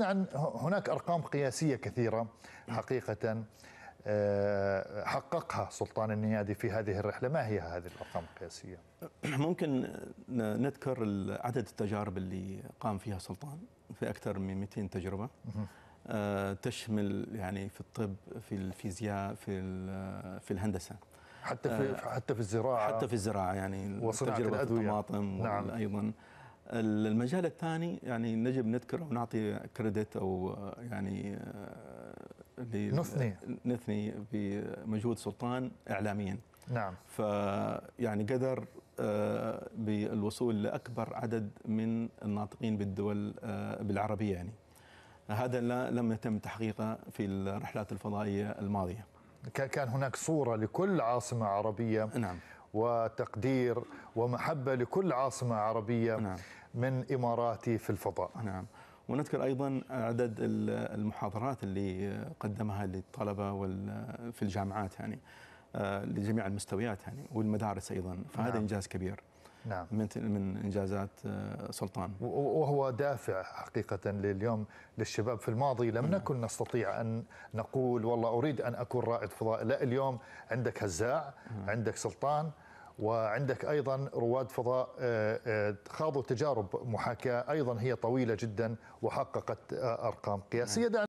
عن نعم، هناك ارقام قياسيه كثيره حقيقه آه، حققها سلطان النيادي في هذه الرحله، ما هي هذه الارقام القياسيه؟ ممكن نذكر عدد التجارب اللي قام فيها سلطان في اكثر من 200 تجربه آه، تشمل يعني في الطب في الفيزياء في في الهندسه حتى في آه، حتى في الزراعه حتى في الزراعه يعني وصناعه الادويه الطماطم نعم. ايضا المجال الثاني يعني نجب نذكر ونعطي كريدت او آه، يعني آه، نثني نثني بمجهود سلطان اعلاميا نعم ف يعني قدر آه، بالوصول لاكبر عدد من الناطقين بالدول بالعربيه يعني هذا لم يتم تحقيقه في الرحلات الفضائيه الماضيه كان هناك صوره لكل عاصمه عربيه نعم وتقدير ومحبة لكل عاصمة عربية نعم. من إماراتي في الفضاء نعم ونذكر ايضا عدد المحاضرات اللي قدمها للطلبه في الجامعات يعني آه، لجميع المستويات يعني والمدارس ايضا فهذا نعم. انجاز كبير نعم من انجازات آه، سلطان وهو دافع حقيقه لليوم للشباب في الماضي لم نعم. نكن نستطيع ان نقول والله اريد ان اكون رائد فضاء لا اليوم عندك هزاع نعم. عندك سلطان وعندك ايضا رواد فضاء آه، آه، خاضوا تجارب محاكاه ايضا هي طويله جدا وحققت آه، ارقام قياسيه نعم.